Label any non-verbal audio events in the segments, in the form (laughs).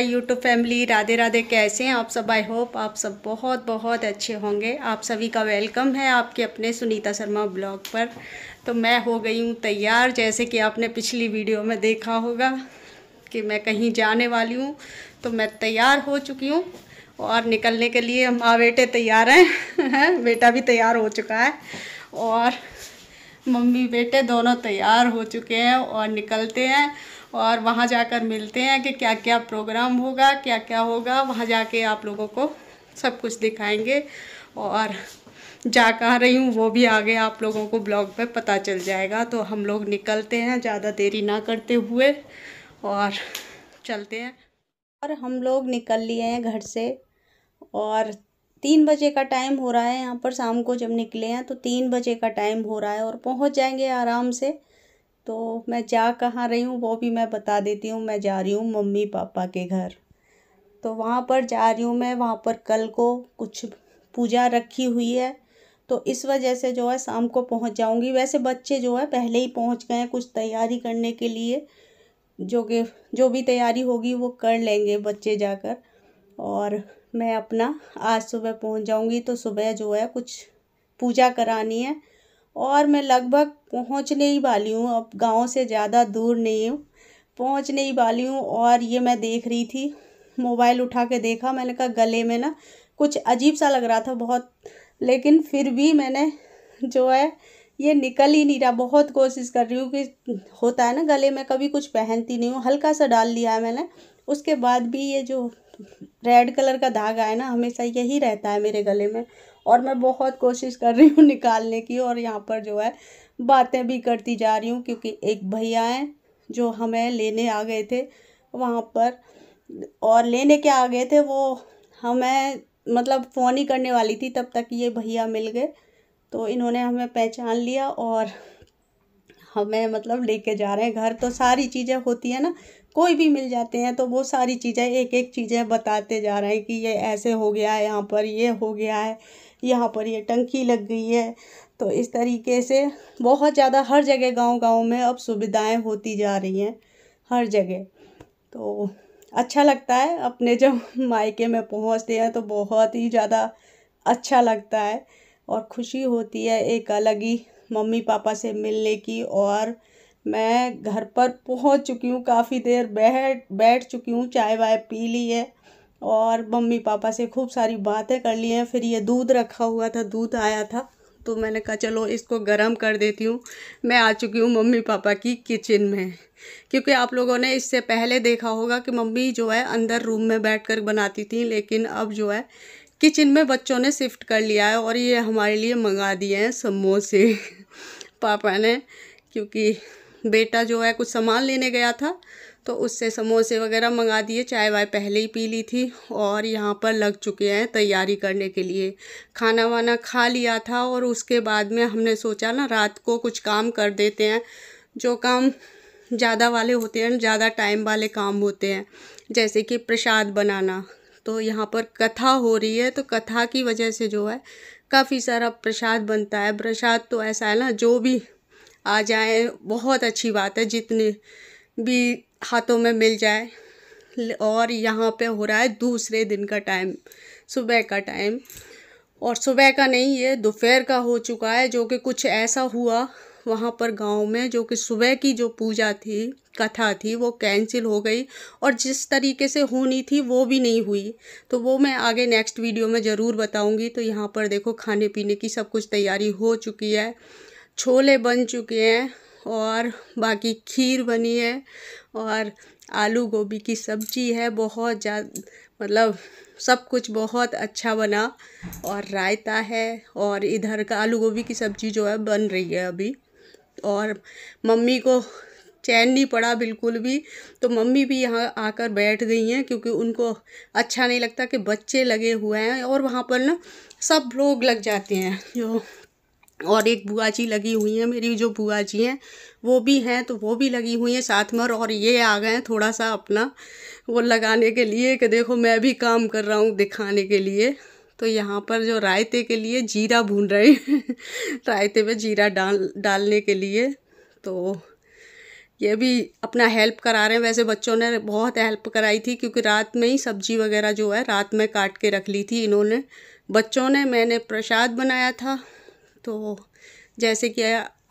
हाय YouTube family Radhe Radhe कैसे हैं आप सब आई होप आप सब बहुत बहुत अच्छे होंगे आप सभी का वेलकम है आपके अपने सुनीता शर्मा ब्लॉग पर तो मैं हो गई हूँ तैयार जैसे कि आपने पिछली वीडियो में देखा होगा कि मैं कहीं जाने वाली हूँ तो मैं तैयार हो चुकी हूँ और निकलने के लिए माँ बेटे तैयार (laughs) हैं बेटा भी तैयार हो चुका है और मम्मी बेटे दोनों तैयार हो चुके हैं और निकलते हैं और वहाँ जाकर मिलते हैं कि क्या क्या प्रोग्राम होगा क्या क्या होगा वहाँ जाके आप लोगों को सब कुछ दिखाएंगे और जा कहाँ रही हूँ वो भी आगे आप लोगों को ब्लॉग पे पता चल जाएगा तो हम लोग निकलते हैं ज़्यादा देरी ना करते हुए और चलते हैं और हम लोग निकल लिए हैं घर से और तीन बजे का टाइम हो रहा है यहाँ पर शाम को जब निकले हैं तो तीन बजे का टाइम हो रहा है और पहुँच जाएंगे आराम से तो मैं जा कहाँ रही हूँ वो भी मैं बता देती हूँ मैं जा रही हूँ मम्मी पापा के घर तो वहाँ पर जा रही हूँ मैं वहाँ पर कल को कुछ पूजा रखी हुई है तो इस वजह से जो है शाम को पहुँच जाऊँगी वैसे बच्चे जो है पहले ही पहुँच गए हैं कुछ तैयारी करने के लिए जो कि जो भी तैयारी होगी वो कर लेंगे बच्चे जाकर और मैं अपना आज सुबह पहुंच जाऊंगी तो सुबह जो है कुछ पूजा करानी है और मैं लगभग पहुंचने ही वाली हूँ अब गांव से ज़्यादा दूर नहीं हूँ पहुंचने ही वाली हूँ और ये मैं देख रही थी मोबाइल उठा के देखा मैंने कहा गले में ना कुछ अजीब सा लग रहा था बहुत लेकिन फिर भी मैंने जो है ये निकल ही नहीं रहा बहुत कोशिश कर रही हूँ कि होता है ना गले में कभी कुछ पहनती नहीं हूँ हल्का सा डाल लिया है मैंने उसके बाद भी ये जो रेड कलर का धागा है ना हमेशा यही रहता है मेरे गले में और मैं बहुत कोशिश कर रही हूँ (laughs) निकालने की और यहाँ पर जो है बातें भी करती जा रही हूँ क्योंकि एक भैया हैं जो हमें लेने आ गए थे वहाँ पर और लेने के आ गए थे वो हमें मतलब फ़ोन ही करने वाली थी तब तक ये भैया मिल गए तो इन्होंने हमें पहचान लिया और हमें मतलब लेके जा रहे हैं घर तो सारी चीज़ें होती है ना कोई भी मिल जाते हैं तो वो सारी चीज़ें एक एक चीज़ें बताते जा रहे हैं कि ये ऐसे हो गया है यहाँ पर ये हो गया है यहाँ पर ये टंकी लग गई है तो इस तरीके से बहुत ज़्यादा हर जगह गांव गांव में अब सुविधाएं होती जा रही हैं हर जगह तो अच्छा लगता है अपने जब (laughs) मायके में पहुँचते हैं तो बहुत ही ज़्यादा अच्छा लगता है और खुशी होती है एक अलग ही मम्मी पापा से मिलने की और मैं घर पर पहुंच चुकी हूँ काफ़ी देर बैठ बैठ चुकी हूँ चाय वाय पी ली है और मम्मी पापा से खूब सारी बातें कर ली हैं फिर ये दूध रखा हुआ था दूध आया था तो मैंने कहा चलो इसको गर्म कर देती हूँ मैं आ चुकी हूँ मम्मी पापा की किचन में क्योंकि आप लोगों ने इससे पहले देखा होगा कि मम्मी जो है अंदर रूम में बैठकर बनाती थी लेकिन अब जो है किचन में बच्चों ने शिफ्ट कर लिया है और ये हमारे लिए मंगा दिए हैं समोसे (laughs) पापा ने क्योंकि बेटा जो है कुछ सामान लेने गया था तो उससे समोसे वगैरह मंगा दिए चाय वाय पहले ही पी ली थी और यहाँ पर लग चुके हैं तैयारी करने के लिए खाना वाना खा लिया था और उसके बाद में हमने सोचा ना रात को कुछ काम कर देते हैं जो काम ज़्यादा वाले होते हैं ज़्यादा टाइम वाले काम होते हैं जैसे कि प्रसाद बनाना तो यहाँ पर कथा हो रही है तो कथा की वजह से जो है काफ़ी सारा प्रसाद बनता है प्रसाद तो ऐसा है ना जो भी आ जाए बहुत अच्छी बात है जितने भी हाथों में मिल जाए और यहाँ पे हो रहा है दूसरे दिन का टाइम सुबह का टाइम और सुबह का नहीं ये दोपहर का हो चुका है जो कि कुछ ऐसा हुआ वहाँ पर गांव में जो कि सुबह की जो पूजा थी कथा थी वो कैंसिल हो गई और जिस तरीके से होनी थी वो भी नहीं हुई तो वो मैं आगे नेक्स्ट वीडियो में ज़रूर बताऊंगी तो यहाँ पर देखो खाने पीने की सब कुछ तैयारी हो चुकी है छोले बन चुके हैं और बाकी खीर बनी है और आलू गोभी की सब्ज़ी है बहुत ज़्यादा मतलब सब कुछ बहुत अच्छा बना और रायता है और इधर का आलू गोभी की सब्ज़ी जो है बन रही है अभी और मम्मी को चैन नहीं पड़ा बिल्कुल भी तो मम्मी भी यहाँ आकर बैठ गई हैं क्योंकि उनको अच्छा नहीं लगता कि बच्चे लगे हुए हैं और वहाँ पर ना सब लोग लग जाते हैं जो और एक बुआ जी लगी हुई हैं मेरी जो बुआ जी हैं वो भी हैं तो वो भी लगी हुई हैं साथ में और ये आ गए हैं थोड़ा सा अपना वो लगाने के लिए कि देखो मैं भी काम कर रहा हूँ दिखाने के लिए तो यहाँ पर जो रायते के लिए जीरा भून रहे हैं (laughs) रायते में जीरा डाल डालने के लिए तो ये भी अपना हेल्प करा रहे हैं वैसे बच्चों ने बहुत हेल्प कराई थी क्योंकि रात में ही सब्जी वगैरह जो है रात में काट के रख ली थी इन्होंने बच्चों ने मैंने प्रसाद बनाया था तो जैसे कि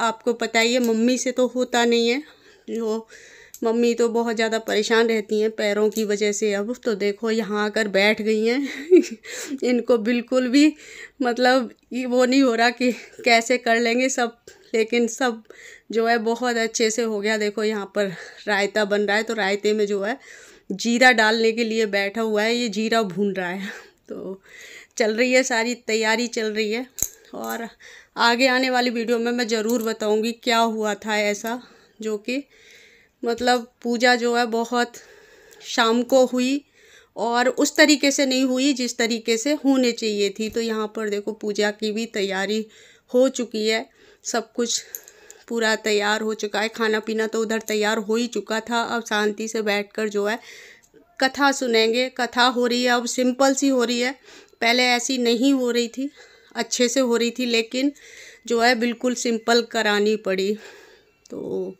आपको पता ही है मम्मी से तो होता नहीं है जो मम्मी तो बहुत ज़्यादा परेशान रहती हैं पैरों की वजह से अब तो देखो यहाँ आकर बैठ गई हैं (laughs) इनको बिल्कुल भी मतलब वो नहीं हो रहा कि कैसे कर लेंगे सब लेकिन सब जो है बहुत अच्छे से हो गया देखो यहाँ पर रायता बन रहा है तो रायते में जो है जीरा डालने के लिए बैठा हुआ है ये जीरा भून रहा है तो चल रही है सारी तैयारी चल रही है और आगे आने वाली वीडियो में मैं ज़रूर बताऊँगी क्या हुआ था ऐसा जो कि मतलब पूजा जो है बहुत शाम को हुई और उस तरीके से नहीं हुई जिस तरीके से होने चाहिए थी तो यहाँ पर देखो पूजा की भी तैयारी हो चुकी है सब कुछ पूरा तैयार हो चुका है खाना पीना तो उधर तैयार हो ही चुका था अब शांति से बैठकर जो है कथा सुनेंगे कथा हो रही है अब सिंपल सी हो रही है पहले ऐसी नहीं हो रही थी अच्छे से हो रही थी लेकिन जो है बिल्कुल सिंपल करानी पड़ी तो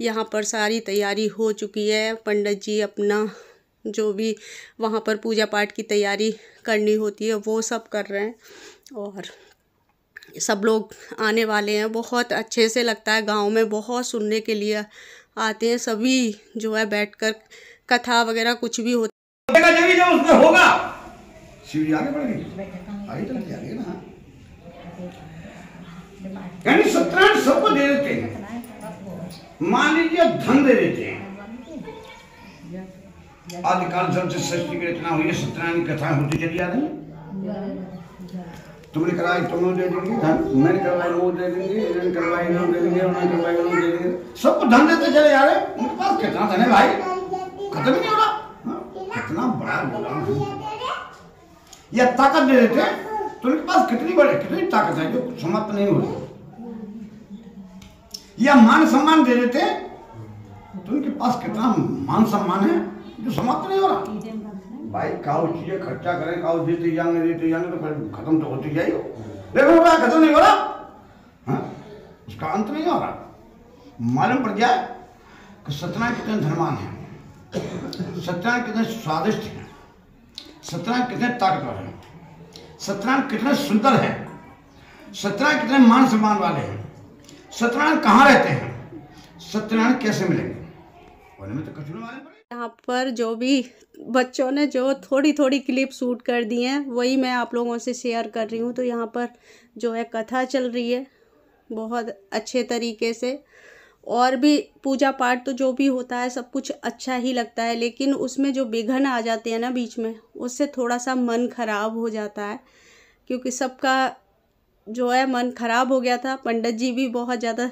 यहाँ पर सारी तैयारी हो चुकी है पंडित जी अपना जो भी वहाँ पर पूजा पाठ की तैयारी करनी होती है वो सब कर रहे हैं और सब लोग आने वाले हैं बहुत अच्छे से लगता है गांव में बहुत सुनने के लिए आते हैं सभी जो है बैठकर कथा वगैरह कुछ भी होता होगा यानी सत्यानारायण सबको दे देते हैं मान लीजिए धन दे देते हैं आदिकाल जब से सृष्टि की रचना हुई है सत्यनारायण की कथा होती चली आ रही तुमने कराई तुम दे देंगे धन मैंने करवाई वो दे देंगे इन्होंने करवाई इन्होंने दे देंगे उन्होंने करवाई उन्होंने दे देंगे सबको धन देते चले जा रहे उनके पास कितना धन है भाई खत्म नहीं हो रहा हाँ, कितना बड़ा गोदाम है या ताकत दे देते तो उनके पास कितनी बड़ी कितनी ताकत है जो समाप्त नहीं हो रही या मान सम्मान दे देते तो उनके पास कितना मान सम्मान है जो समाप्त नहीं हो रहा भाई काउ चीजें खर्चा करें काउ देते जाएंगे देते जाएंगे तो फिर खत्म तो होती जाए लेकिन भाई खत्म नहीं हो रहा हाँ, उसका अंत नहीं हो रहा मालूम पड़ जाए कि सत्यनारायण कितने धनवान है सत्यनारायण कितने स्वादिष्ट है सत्यनारायण कितने ताकतवर है सत्यनारायण कितने सुंदर है सत्यनारायण कितने मान सम्मान वाले हैं सत्यनारायण कहाँ रहते हैं सत्यनारायण कैसे मिलेंगे तो यहाँ पर जो भी बच्चों ने जो थोड़ी थोड़ी क्लिप शूट कर दी हैं वही मैं आप लोगों से शेयर कर रही हूँ तो यहाँ पर जो है कथा चल रही है बहुत अच्छे तरीके से और भी पूजा पाठ तो जो भी होता है सब कुछ अच्छा ही लगता है लेकिन उसमें जो विघन आ जाते हैं ना बीच में उससे थोड़ा सा मन खराब हो जाता है क्योंकि सबका जो है मन ख़राब हो गया था पंडित जी भी बहुत ज़्यादा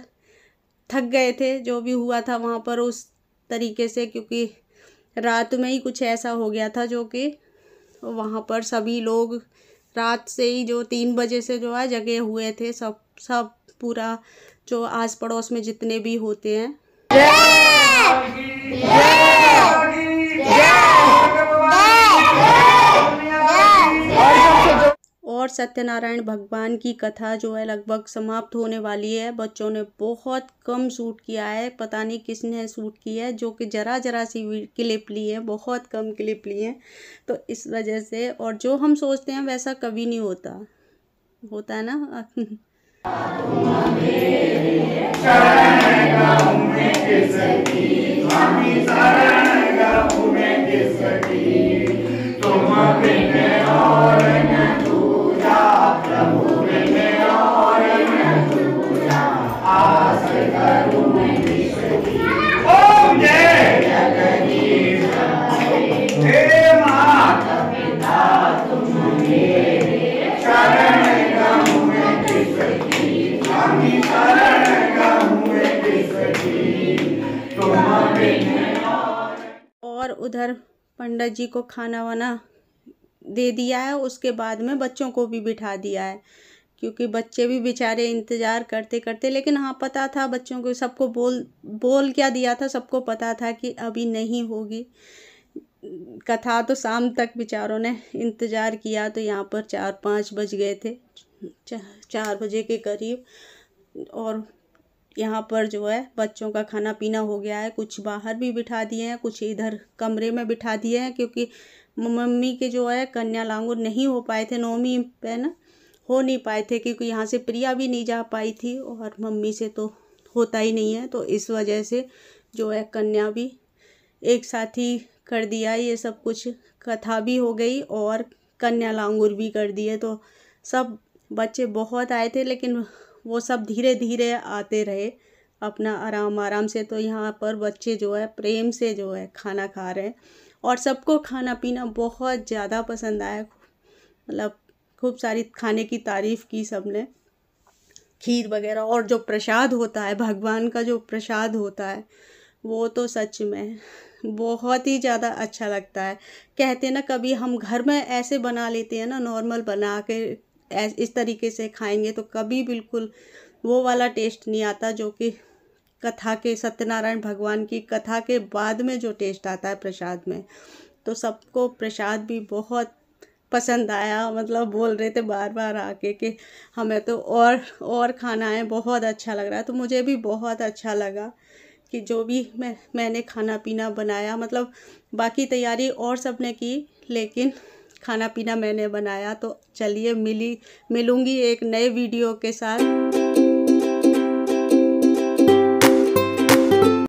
थक गए थे जो भी हुआ था वहाँ पर उस तरीके से क्योंकि रात में ही कुछ ऐसा हो गया था जो कि वहाँ पर सभी लोग रात से ही जो तीन बजे से जो है जगे हुए थे सब सब पूरा जो आस पड़ोस में जितने भी होते हैं और सत्यनारायण भगवान की कथा जो है लगभग समाप्त होने वाली है बच्चों ने बहुत कम सूट किया है पता नहीं किसने सूट किया है जो कि ज़रा ज़रा सी क्लिप ली है बहुत कम क्लिप ली है तो इस वजह से और जो हम सोचते हैं वैसा कभी नहीं होता होता है ना (laughs) उधर पंडित जी को खाना वाना दे दिया है उसके बाद में बच्चों को भी बिठा दिया है क्योंकि बच्चे भी बेचारे इंतज़ार करते करते लेकिन हाँ पता था बच्चों को सबको बोल बोल क्या दिया था सबको पता था कि अभी नहीं होगी कथा तो शाम तक बेचारों ने इंतज़ार किया तो यहाँ पर चार पाँच बज गए थे चार बजे के करीब और यहाँ पर जो है बच्चों का खाना पीना हो गया है कुछ बाहर भी बिठा दिए हैं कुछ इधर कमरे में बिठा दिए हैं क्योंकि मम्मी के जो है कन्या लांगुर नहीं हो पाए थे नौमी पे ना हो नहीं पाए थे क्योंकि यहाँ से प्रिया भी नहीं जा पाई थी और मम्मी से तो होता ही नहीं है तो इस वजह से जो है कन्या भी एक साथ ही कर दिया ये सब कुछ कथा भी हो गई और कन्या लांगुर भी कर दिए तो सब बच्चे बहुत आए थे लेकिन वो सब धीरे धीरे आते रहे अपना आराम आराम से तो यहाँ पर बच्चे जो है प्रेम से जो है खाना खा रहे हैं और सबको खाना पीना बहुत ज़्यादा पसंद आया मतलब खूब सारी खाने की तारीफ़ की सबने खीर वगैरह और जो प्रसाद होता है भगवान का जो प्रसाद होता है वो तो सच में बहुत ही ज़्यादा अच्छा लगता है कहते ना कभी हम घर में ऐसे बना लेते हैं ना नॉर्मल बना के इस तरीके से खाएंगे तो कभी बिल्कुल वो वाला टेस्ट नहीं आता जो कि कथा के सत्यनारायण भगवान की कथा के बाद में जो टेस्ट आता है प्रसाद में तो सबको प्रसाद भी बहुत पसंद आया मतलब बोल रहे थे बार बार आके कि हमें तो और और खाना है बहुत अच्छा लग रहा है तो मुझे भी बहुत अच्छा लगा कि जो भी मैं मैंने खाना पीना बनाया मतलब बाकी तैयारी और सब ने की लेकिन खाना पीना मैंने बनाया तो चलिए मिली मिलूँगी एक नए वीडियो के साथ